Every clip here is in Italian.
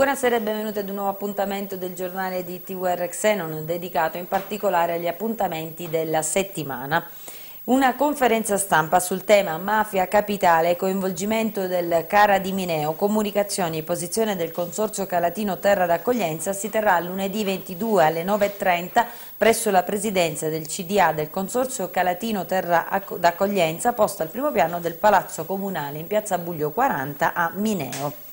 Buonasera e benvenuti ad un nuovo appuntamento del giornale di TWR Xenon dedicato in particolare agli appuntamenti della settimana. Una conferenza stampa sul tema mafia capitale, coinvolgimento del Cara di Mineo, comunicazioni e posizione del Consorzio Calatino Terra d'Accoglienza si terrà lunedì 22 alle 9.30 presso la presidenza del CDA del Consorzio Calatino Terra d'Accoglienza posta al primo piano del Palazzo Comunale in piazza Buglio 40 a Mineo.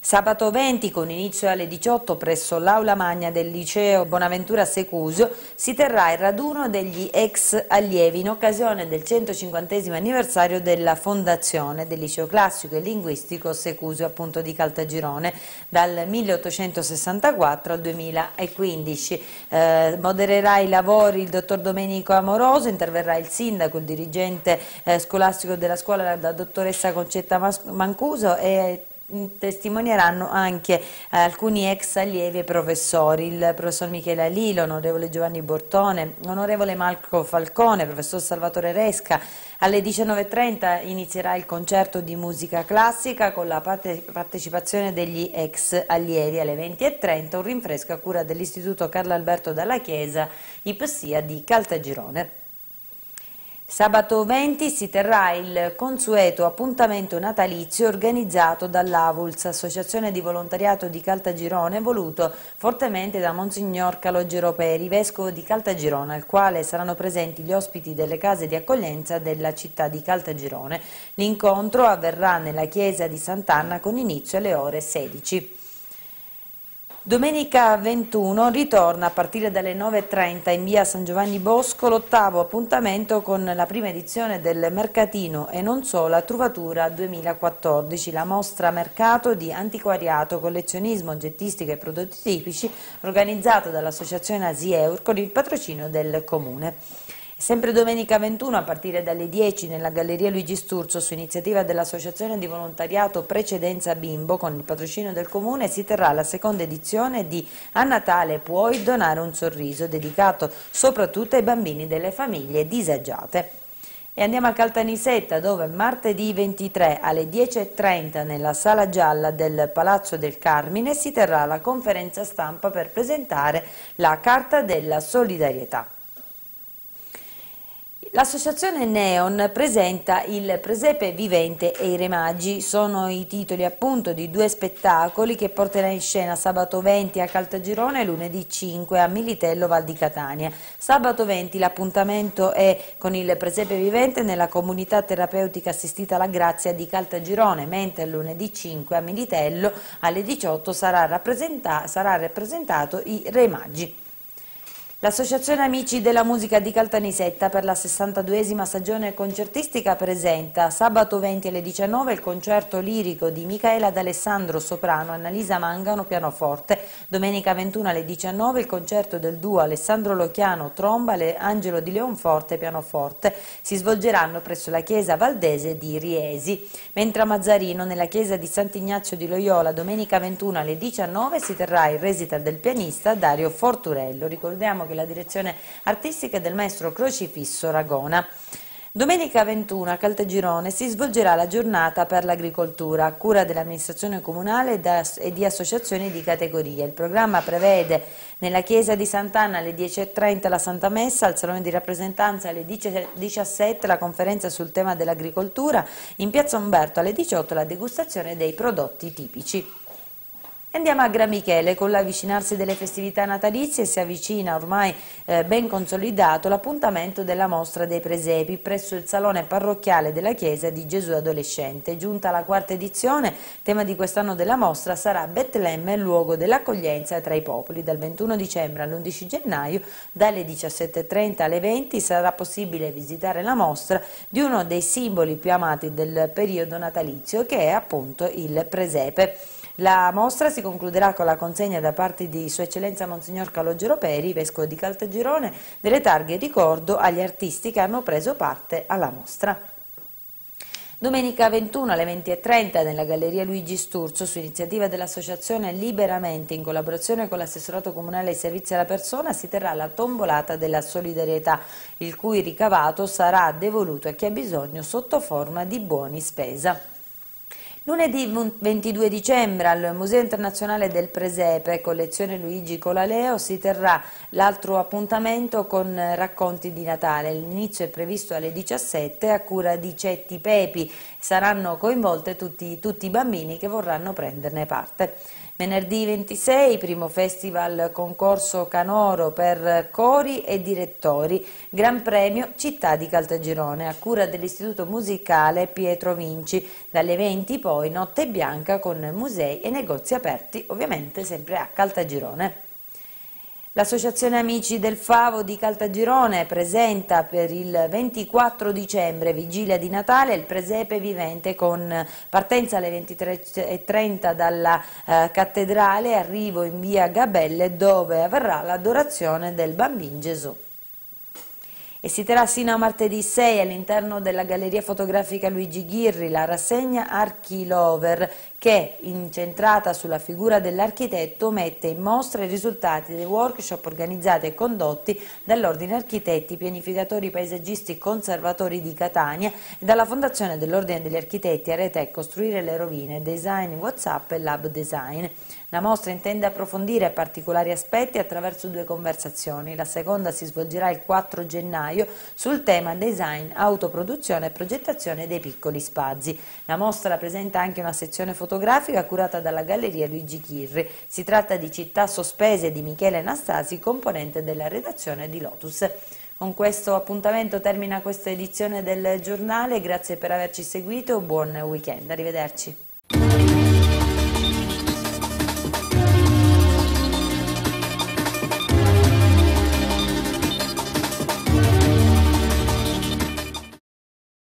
Sabato 20, con inizio alle 18 presso l'Aula Magna del Liceo Bonaventura Secusio, si terrà il raduno degli ex allievi in occasione del 150 anniversario della fondazione del Liceo Classico e Linguistico Secusio appunto di Caltagirone dal 1864 al 2015. Eh, modererà i lavori il dottor Domenico Amoroso, interverrà il sindaco, il dirigente eh, scolastico della scuola, la dottoressa Concetta Mancuso e Mm, testimonieranno anche eh, alcuni ex allievi e professori, il professor Michele Alì, l'onorevole Giovanni Bortone, l'onorevole Marco Falcone, professor Salvatore Resca. Alle 19.30 inizierà il concerto di musica classica con la parte partecipazione degli ex allievi. Alle 20.30 un rinfresco a cura dell'Istituto Carlo Alberto Dalla Chiesa, Ipsia di Caltagirone. Sabato 20 si terrà il consueto appuntamento natalizio organizzato dall'Avuls, associazione di volontariato di Caltagirone, voluto fortemente da Monsignor Calogero Peri, vescovo di Caltagirone, al quale saranno presenti gli ospiti delle case di accoglienza della città di Caltagirone. L'incontro avverrà nella chiesa di Sant'Anna con inizio alle ore 16. Domenica 21 ritorna a partire dalle 9.30 in via San Giovanni Bosco l'ottavo appuntamento con la prima edizione del Mercatino e non solo a Truvatura 2014, la mostra mercato di antiquariato, collezionismo, oggettistica e prodotti tipici organizzata dall'associazione Asieur con il patrocino del Comune. Sempre domenica 21 a partire dalle 10 nella Galleria Luigi Sturzo su iniziativa dell'Associazione di Volontariato Precedenza Bimbo con il patrocinio del Comune si terrà la seconda edizione di A Natale puoi donare un sorriso dedicato soprattutto ai bambini delle famiglie disagiate. E andiamo a Caltanissetta dove martedì 23 alle 10.30 nella sala gialla del Palazzo del Carmine si terrà la conferenza stampa per presentare la Carta della Solidarietà. L'associazione Neon presenta Il Presepe Vivente e i Re Maggi, sono i titoli appunto di due spettacoli che porterà in scena sabato 20 a Caltagirone e lunedì 5 a Militello Val di Catania. Sabato 20 l'appuntamento è con Il Presepe Vivente nella comunità terapeutica assistita alla Grazia di Caltagirone, mentre lunedì 5 a Militello alle 18 sarà, rappresenta sarà rappresentato i Re Maggi. L'Associazione Amici della Musica di Caltanisetta per la 62esima stagione concertistica presenta sabato 20 alle 19 il concerto lirico di Micaela D'Alessandro soprano, Annalisa Mangano pianoforte, domenica 21 alle 19 il concerto del duo Alessandro Lochiano tromba Angelo di Leonforte pianoforte si svolgeranno presso la chiesa valdese di Riesi, mentre a Mazzarino nella chiesa di Sant'Ignazio di Loyola domenica 21 alle 19 si terrà il resita del pianista Dario Forturello. Ricordiamo che la direzione artistica del maestro Crocifisso Ragona. Domenica 21 a Caltagirone si svolgerà la giornata per l'agricoltura a cura dell'amministrazione comunale e di associazioni di categoria. Il programma prevede nella chiesa di Sant'Anna alle 10.30 la Santa Messa, al Salone di Rappresentanza alle 17 la conferenza sul tema dell'agricoltura, in piazza Umberto alle 18 la degustazione dei prodotti tipici. Andiamo a Michele, con l'avvicinarsi delle festività natalizie si avvicina ormai eh, ben consolidato l'appuntamento della mostra dei presepi presso il salone parrocchiale della chiesa di Gesù Adolescente. Giunta la quarta edizione, tema di quest'anno della mostra sarà Betlemme, luogo dell'accoglienza tra i popoli. Dal 21 dicembre all'11 gennaio, dalle 17.30 alle 20 sarà possibile visitare la mostra di uno dei simboli più amati del periodo natalizio che è appunto il presepe. La mostra si concluderà con la consegna da parte di Sua Eccellenza Monsignor Calogero Peri, Vescovo di Caltagirone, delle targhe ricordo agli artisti che hanno preso parte alla mostra. Domenica 21 alle 20.30 nella Galleria Luigi Sturzo, su iniziativa dell'Associazione Liberamente, in collaborazione con l'Assessorato Comunale ai Servizi alla Persona, si terrà la tombolata della solidarietà, il cui ricavato sarà devoluto a chi ha bisogno sotto forma di buoni spesa. Lunedì 22 dicembre al Museo Internazionale del Presepe, collezione Luigi Colaleo, si terrà l'altro appuntamento con racconti di Natale. L'inizio è previsto alle 17 a cura di Cetti Pepi. Saranno coinvolte tutti, tutti i bambini che vorranno prenderne parte. Venerdì 26, primo festival concorso Canoro per cori e direttori, Gran Premio Città di Caltagirone, a cura dell'Istituto Musicale Pietro Vinci. Dalle 20 poi Notte Bianca con musei e negozi aperti, ovviamente sempre a Caltagirone. L'Associazione Amici del Favo di Caltagirone presenta per il 24 dicembre, vigilia di Natale, il presepe vivente con partenza alle 23.30 dalla eh, cattedrale, arrivo in via Gabelle dove avverrà l'adorazione del bambino Gesù e si terrà sino a martedì 6 all'interno della Galleria Fotografica Luigi Ghirri la rassegna Archilover che, incentrata sulla figura dell'architetto, mette in mostra i risultati dei workshop organizzati e condotti dall'Ordine Architetti, Pianificatori Paesaggisti Conservatori di Catania e dalla Fondazione dell'Ordine degli Architetti a Arete Costruire le Rovine, Design WhatsApp e Lab Design. La mostra intende approfondire particolari aspetti attraverso due conversazioni. La seconda si svolgerà il 4 gennaio sul tema design, autoproduzione e progettazione dei piccoli spazi. La mostra presenta anche una sezione fotografica fotografica curata dalla Galleria Luigi Chirri. Si tratta di Città sospese di Michele Anastasi, componente della redazione di Lotus. Con questo appuntamento termina questa edizione del giornale, grazie per averci seguito, buon weekend, arrivederci.